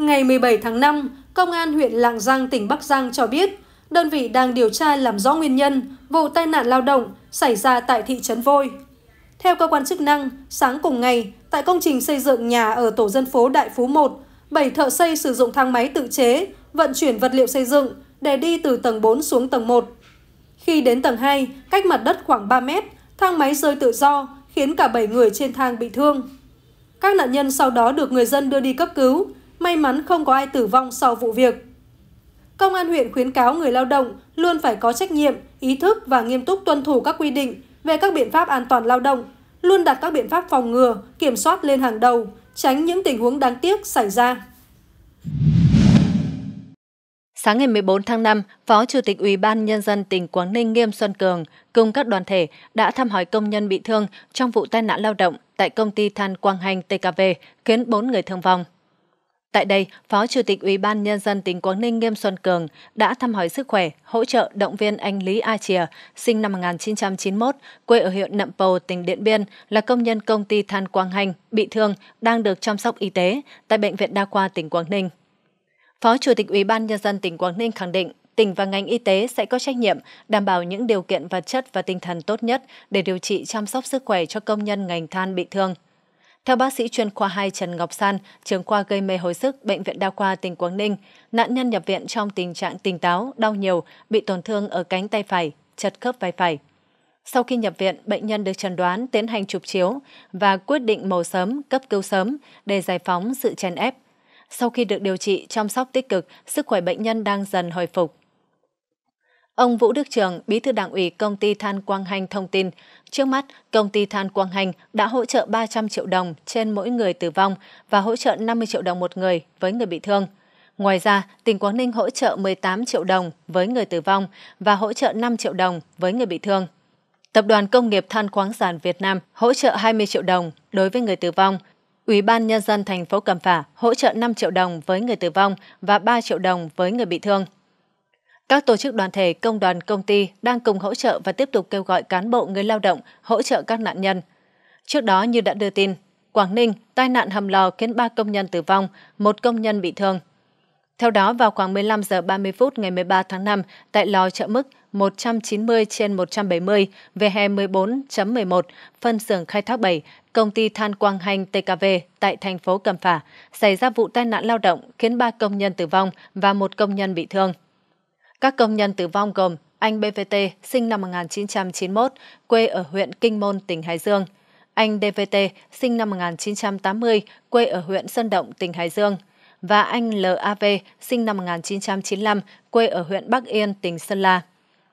Ngày 17 tháng 5, Công an huyện Lạng Giang, tỉnh Bắc Giang cho biết, đơn vị đang điều tra làm rõ nguyên nhân vụ tai nạn lao động xảy ra tại thị trấn Vôi. Theo cơ quan chức năng, sáng cùng ngày, tại công trình xây dựng nhà ở tổ dân phố Đại Phú 1, 7 thợ xây sử dụng thang máy tự chế, vận chuyển vật liệu xây dựng để đi từ tầng 4 xuống tầng 1. Khi đến tầng 2, cách mặt đất khoảng 3 mét, thang máy rơi tự do, khiến cả 7 người trên thang bị thương. Các nạn nhân sau đó được người dân đưa đi cấp cứu, May mắn không có ai tử vong sau vụ việc. Công an huyện khuyến cáo người lao động luôn phải có trách nhiệm, ý thức và nghiêm túc tuân thủ các quy định về các biện pháp an toàn lao động, luôn đặt các biện pháp phòng ngừa, kiểm soát lên hàng đầu, tránh những tình huống đáng tiếc xảy ra. Sáng ngày 14 tháng 5, Phó Chủ tịch Ủy ban Nhân dân tỉnh Quảng Ninh Nghiêm Xuân Cường cùng các đoàn thể đã thăm hỏi công nhân bị thương trong vụ tai nạn lao động tại công ty than Quang Hành TKV khiến 4 người thương vong. Tại đây, Phó Chủ tịch Ủy ban Nhân dân tỉnh Quảng Ninh Nghiêm Xuân Cường đã thăm hỏi sức khỏe, hỗ trợ động viên anh Lý A Chìa, sinh năm 1991, quê ở huyện Nậm Pồ, tỉnh Điện Biên, là công nhân công ty Than Quang Hành, bị thương, đang được chăm sóc y tế tại Bệnh viện Đa khoa tỉnh Quảng Ninh. Phó Chủ tịch Ủy ban Nhân dân tỉnh Quảng Ninh khẳng định, tỉnh và ngành y tế sẽ có trách nhiệm đảm bảo những điều kiện vật chất và tinh thần tốt nhất để điều trị chăm sóc sức khỏe cho công nhân ngành than bị thương – theo bác sĩ chuyên khoa 2 Trần Ngọc San, trường khoa gây mê hồi sức Bệnh viện Đa khoa tỉnh Quảng Ninh, nạn nhân nhập viện trong tình trạng tỉnh táo, đau nhiều, bị tổn thương ở cánh tay phải, chật khớp vai phải. Sau khi nhập viện, bệnh nhân được chẩn đoán tiến hành chụp chiếu và quyết định mổ sớm, cấp cứu sớm để giải phóng sự chèn ép. Sau khi được điều trị, chăm sóc tích cực, sức khỏe bệnh nhân đang dần hồi phục. Ông Vũ Đức Trường, Bí thư Đảng ủy Công ty Than Quang Hành thông tin, Trước mắt, công ty Than Quang Hành đã hỗ trợ 300 triệu đồng trên mỗi người tử vong và hỗ trợ 50 triệu đồng một người với người bị thương. Ngoài ra, tỉnh Quảng Ninh hỗ trợ 18 triệu đồng với người tử vong và hỗ trợ 5 triệu đồng với người bị thương. Tập đoàn Công nghiệp Than khoáng sản Việt Nam hỗ trợ 20 triệu đồng đối với người tử vong. Ủy ban Nhân dân thành phố Cẩm Phả hỗ trợ 5 triệu đồng với người tử vong và 3 triệu đồng với người bị thương. Các tổ chức đoàn thể, công đoàn, công ty đang cùng hỗ trợ và tiếp tục kêu gọi cán bộ người lao động hỗ trợ các nạn nhân. Trước đó như đã đưa tin, Quảng Ninh, tai nạn hầm lò khiến 3 công nhân tử vong, một công nhân bị thương. Theo đó, vào khoảng 15 giờ 30 phút ngày 13 tháng 5, tại lò chợ mức 190 trên 170, về hè 14.11, phân xưởng khai thác 7, công ty Than Quang Hành TKV tại thành phố Cẩm Phả, xảy ra vụ tai nạn lao động khiến 3 công nhân tử vong và một công nhân bị thương. Các công nhân tử vong gồm anh BVT sinh năm 1991, quê ở huyện Kinh Môn, tỉnh Hải Dương. Anh DVT sinh năm 1980, quê ở huyện Sơn Động, tỉnh Hải Dương. Và anh LAV sinh năm 1995, quê ở huyện Bắc Yên, tỉnh Sơn La.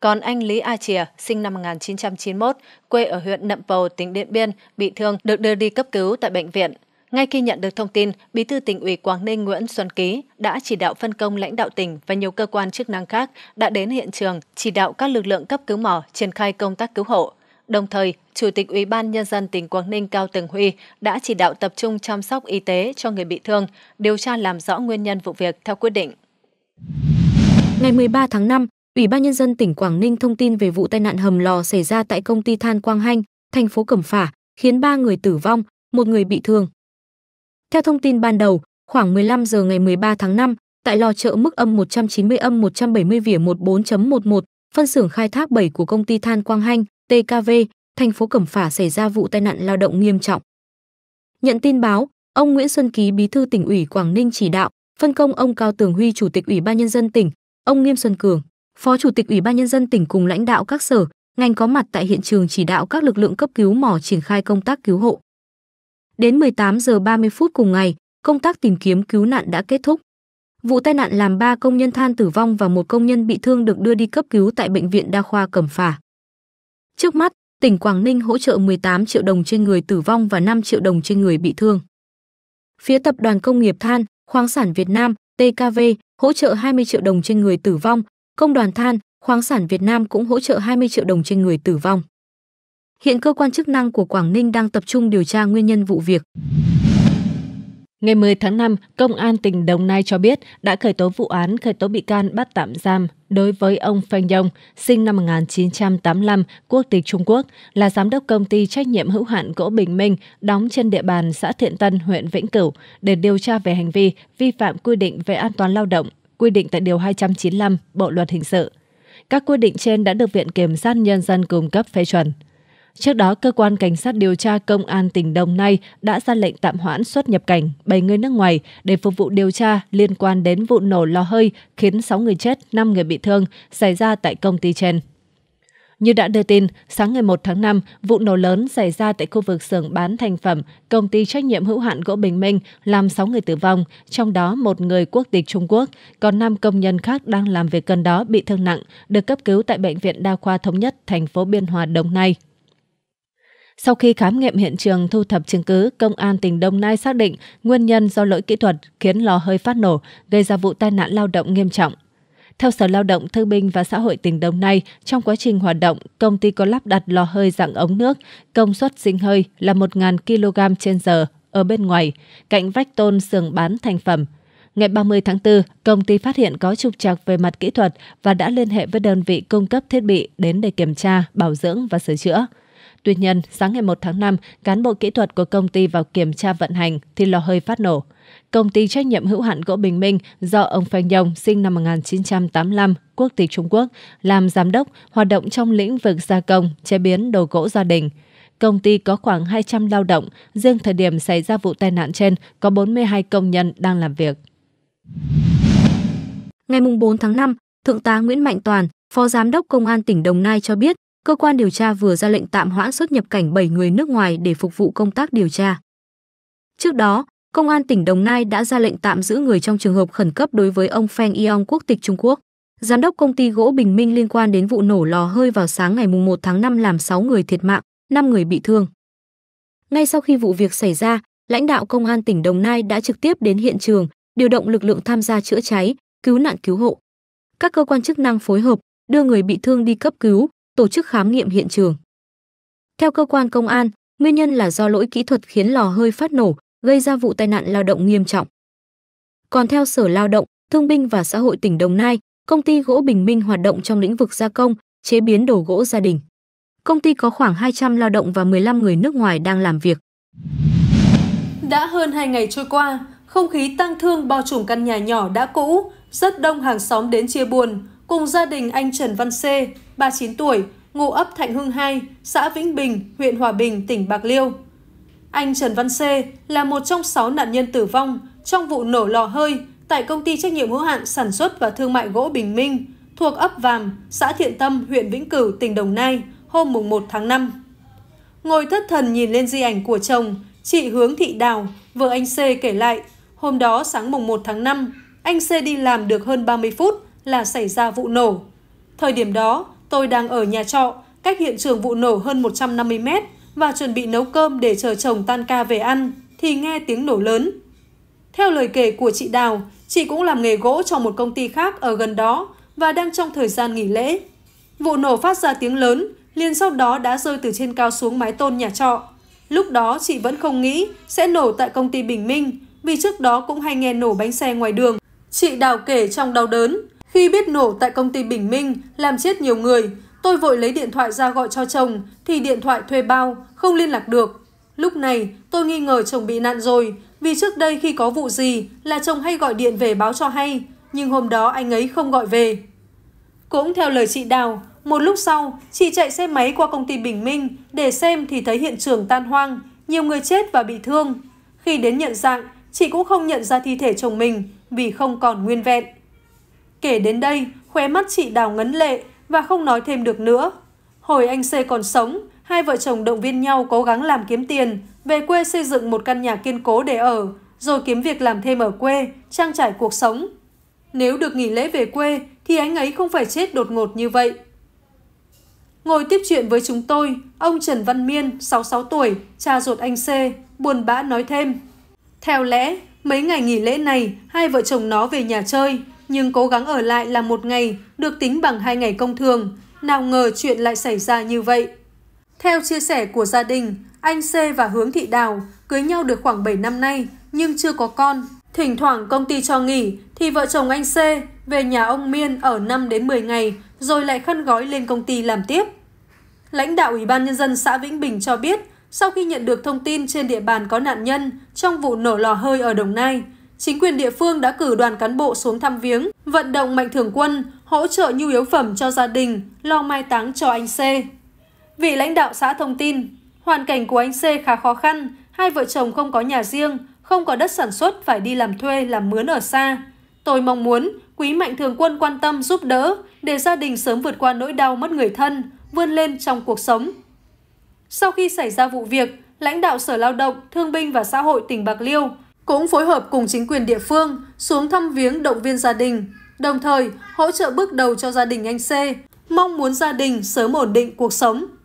Còn anh Lý A Chìa, sinh năm 1991, quê ở huyện Nậm Pồ, tỉnh Điện Biên, bị thương được đưa đi cấp cứu tại bệnh viện. Ngay khi nhận được thông tin, Bí thư tỉnh ủy Quảng Ninh Nguyễn Xuân Ký đã chỉ đạo phân công lãnh đạo tỉnh và nhiều cơ quan chức năng khác đã đến hiện trường chỉ đạo các lực lượng cấp cứu mỏ triển khai công tác cứu hộ. Đồng thời, Chủ tịch Ủy ban Nhân dân tỉnh Quảng Ninh Cao Tường Huy đã chỉ đạo tập trung chăm sóc y tế cho người bị thương, điều tra làm rõ nguyên nhân vụ việc theo quyết định. Ngày 13 tháng 5, Ủy ban Nhân dân tỉnh Quảng Ninh thông tin về vụ tai nạn hầm lò xảy ra tại công ty than Quang Hanh, thành phố Cẩm Phả, khiến 3 người tử vong, một người bị thương. Theo thông tin ban đầu, khoảng 15 giờ ngày 13 tháng 5, tại lò chợ mức âm 190 âm 170 vỉa 14.11, phân xưởng khai thác 7 của công ty than Quang Hanh, TKV, thành phố Cẩm Phả xảy ra vụ tai nạn lao động nghiêm trọng. Nhận tin báo, ông Nguyễn Xuân Ký bí thư tỉnh ủy Quảng Ninh chỉ đạo, phân công ông Cao Tường Huy chủ tịch Ủy ban nhân dân tỉnh, ông Nghiêm Xuân Cường, phó chủ tịch Ủy ban nhân dân tỉnh cùng lãnh đạo các sở, ngành có mặt tại hiện trường chỉ đạo các lực lượng cấp cứu mỏ triển khai công tác cứu hộ. Đến 18 giờ 30 phút cùng ngày, công tác tìm kiếm cứu nạn đã kết thúc. Vụ tai nạn làm 3 công nhân than tử vong và một công nhân bị thương được đưa đi cấp cứu tại bệnh viện đa khoa Cẩm Phả. Trước mắt, tỉnh Quảng Ninh hỗ trợ 18 triệu đồng trên người tử vong và 5 triệu đồng trên người bị thương. Phía tập đoàn công nghiệp than, khoáng sản Việt Nam, TKV, hỗ trợ 20 triệu đồng trên người tử vong, công đoàn than, khoáng sản Việt Nam cũng hỗ trợ 20 triệu đồng trên người tử vong. Hiện cơ quan chức năng của Quảng Ninh đang tập trung điều tra nguyên nhân vụ việc. Ngày 10 tháng 5, Công an tỉnh Đồng Nai cho biết đã khởi tố vụ án khởi tố bị can bắt tạm giam đối với ông Phanh Dông, sinh năm 1985, quốc tịch Trung Quốc, là giám đốc công ty trách nhiệm hữu hạn gỗ Bình Minh, đóng trên địa bàn xã Thiện Tân, huyện Vĩnh Cửu, để điều tra về hành vi vi phạm quy định về an toàn lao động, quy định tại Điều 295 Bộ Luật Hình sự. Các quy định trên đã được Viện Kiểm sát Nhân dân cung cấp phê chuẩn. Trước đó, cơ quan cảnh sát điều tra công an tỉnh Đồng Nai đã ra lệnh tạm hoãn xuất nhập cảnh 7 người nước ngoài để phục vụ điều tra liên quan đến vụ nổ lò hơi khiến 6 người chết, 5 người bị thương xảy ra tại công ty trên. Như đã đưa tin, sáng ngày 1 tháng 5, vụ nổ lớn xảy ra tại khu vực xưởng bán thành phẩm công ty trách nhiệm hữu hạn gỗ Bình Minh làm 6 người tử vong, trong đó một người quốc tịch Trung Quốc, còn 5 công nhân khác đang làm việc gần đó bị thương nặng, được cấp cứu tại Bệnh viện Đa khoa Thống nhất thành phố Biên Hòa, Đồng Nai. Sau khi khám nghiệm hiện trường thu thập chứng cứ, Công an tỉnh Đồng Nai xác định nguyên nhân do lỗi kỹ thuật khiến lò hơi phát nổ, gây ra vụ tai nạn lao động nghiêm trọng. Theo Sở Lao động Thương binh và Xã hội tỉnh Đồng Nai, trong quá trình hoạt động, công ty có lắp đặt lò hơi dạng ống nước, công suất sinh hơi là 1.000 kg trên giờ ở bên ngoài, cạnh vách tôn xưởng bán thành phẩm. Ngày 30 tháng 4, công ty phát hiện có trục trặc về mặt kỹ thuật và đã liên hệ với đơn vị cung cấp thiết bị đến để kiểm tra, bảo dưỡng và sửa chữa. Tuy nhiên, sáng ngày 1 tháng 5, cán bộ kỹ thuật của công ty vào kiểm tra vận hành thì lò hơi phát nổ. Công ty trách nhiệm hữu hạn gỗ Bình Minh do ông Phan Dông sinh năm 1985, quốc tịch Trung Quốc, làm giám đốc, hoạt động trong lĩnh vực gia công, chế biến đồ gỗ gia đình. Công ty có khoảng 200 lao động, riêng thời điểm xảy ra vụ tai nạn trên có 42 công nhân đang làm việc. Ngày 4 tháng 5, Thượng tá Nguyễn Mạnh Toàn, Phó Giám đốc Công an tỉnh Đồng Nai cho biết, cơ quan điều tra vừa ra lệnh tạm hoãn xuất nhập cảnh 7 người nước ngoài để phục vụ công tác điều tra. Trước đó, Công an tỉnh Đồng Nai đã ra lệnh tạm giữ người trong trường hợp khẩn cấp đối với ông Feng Yong quốc tịch Trung Quốc, giám đốc công ty gỗ Bình Minh liên quan đến vụ nổ lò hơi vào sáng ngày 1 tháng 5 làm 6 người thiệt mạng, 5 người bị thương. Ngay sau khi vụ việc xảy ra, lãnh đạo công an tỉnh Đồng Nai đã trực tiếp đến hiện trường, điều động lực lượng tham gia chữa cháy, cứu nạn cứu hộ. Các cơ quan chức năng phối hợp đưa người bị thương đi cấp cứu, tổ chức khám nghiệm hiện trường. Theo cơ quan công an, nguyên nhân là do lỗi kỹ thuật khiến lò hơi phát nổ, gây ra vụ tai nạn lao động nghiêm trọng. Còn theo Sở Lao động, Thương binh và Xã hội tỉnh Đồng Nai, công ty gỗ Bình Minh hoạt động trong lĩnh vực gia công, chế biến đồ gỗ gia đình. Công ty có khoảng 200 lao động và 15 người nước ngoài đang làm việc. Đã hơn 2 ngày trôi qua, không khí tang thương bao trùm căn nhà nhỏ đã cũ, rất đông hàng xóm đến chia buồn, cùng gia đình anh Trần Văn c 39 tuổi, ngụ ấp Thạnh Hưng 2, xã Vĩnh Bình, huyện Hòa Bình, tỉnh Bạc Liêu. Anh Trần Văn C là một trong 6 nạn nhân tử vong trong vụ nổ lò hơi tại công ty trách nhiệm hữu hạn sản xuất và thương mại gỗ Bình Minh thuộc ấp Vàm, xã Thiện Tâm, huyện Vĩnh Cửu, tỉnh Đồng Nai hôm mùng 1 tháng 5. Ngồi thất thần nhìn lên di ảnh của chồng, chị Hướng Thị Đào, vợ anh C kể lại, hôm đó sáng mùng 1 tháng 5, anh C đi làm được hơn 30 phút là xảy ra vụ nổ. Thời điểm đó, Tôi đang ở nhà trọ, cách hiện trường vụ nổ hơn 150 mét và chuẩn bị nấu cơm để chờ chồng tan ca về ăn, thì nghe tiếng nổ lớn. Theo lời kể của chị Đào, chị cũng làm nghề gỗ cho một công ty khác ở gần đó và đang trong thời gian nghỉ lễ. Vụ nổ phát ra tiếng lớn, liền sau đó đã rơi từ trên cao xuống mái tôn nhà trọ. Lúc đó chị vẫn không nghĩ sẽ nổ tại công ty Bình Minh vì trước đó cũng hay nghe nổ bánh xe ngoài đường. Chị Đào kể trong đau đớn, khi biết nổ tại công ty Bình Minh làm chết nhiều người, tôi vội lấy điện thoại ra gọi cho chồng thì điện thoại thuê bao, không liên lạc được. Lúc này, tôi nghi ngờ chồng bị nạn rồi, vì trước đây khi có vụ gì là chồng hay gọi điện về báo cho hay, nhưng hôm đó anh ấy không gọi về. Cũng theo lời chị Đào, một lúc sau, chị chạy xe máy qua công ty Bình Minh để xem thì thấy hiện trường tan hoang, nhiều người chết và bị thương. Khi đến nhận dạng, chị cũng không nhận ra thi thể chồng mình vì không còn nguyên vẹn. Kể đến đây, khóe mắt chị Đào ngấn lệ và không nói thêm được nữa. Hồi anh C còn sống, hai vợ chồng động viên nhau cố gắng làm kiếm tiền, về quê xây dựng một căn nhà kiên cố để ở, rồi kiếm việc làm thêm ở quê, trang trải cuộc sống. Nếu được nghỉ lễ về quê thì anh ấy không phải chết đột ngột như vậy. Ngồi tiếp chuyện với chúng tôi, ông Trần Văn Miên, 66 tuổi, cha ruột anh C, buồn bã nói thêm. Theo lẽ, mấy ngày nghỉ lễ này, hai vợ chồng nó về nhà chơi, nhưng cố gắng ở lại là một ngày, được tính bằng hai ngày công thường. Nào ngờ chuyện lại xảy ra như vậy. Theo chia sẻ của gia đình, anh C và Hướng Thị Đào cưới nhau được khoảng 7 năm nay nhưng chưa có con. Thỉnh thoảng công ty cho nghỉ thì vợ chồng anh C về nhà ông Miên ở 5 đến 10 ngày rồi lại khăn gói lên công ty làm tiếp. Lãnh đạo Ủy ban Nhân dân xã Vĩnh Bình cho biết sau khi nhận được thông tin trên địa bàn có nạn nhân trong vụ nổ lò hơi ở Đồng Nai, Chính quyền địa phương đã cử đoàn cán bộ xuống thăm viếng, vận động mạnh thường quân, hỗ trợ nhu yếu phẩm cho gia đình, lo mai táng cho anh C. Vị lãnh đạo xã thông tin, hoàn cảnh của anh C khá khó khăn, hai vợ chồng không có nhà riêng, không có đất sản xuất phải đi làm thuê, làm mướn ở xa. Tôi mong muốn quý mạnh thường quân quan tâm giúp đỡ để gia đình sớm vượt qua nỗi đau mất người thân, vươn lên trong cuộc sống. Sau khi xảy ra vụ việc, lãnh đạo Sở Lao động, Thương binh và Xã hội tỉnh Bạc Liêu cũng phối hợp cùng chính quyền địa phương xuống thăm viếng động viên gia đình, đồng thời hỗ trợ bước đầu cho gia đình anh C, mong muốn gia đình sớm ổn định cuộc sống.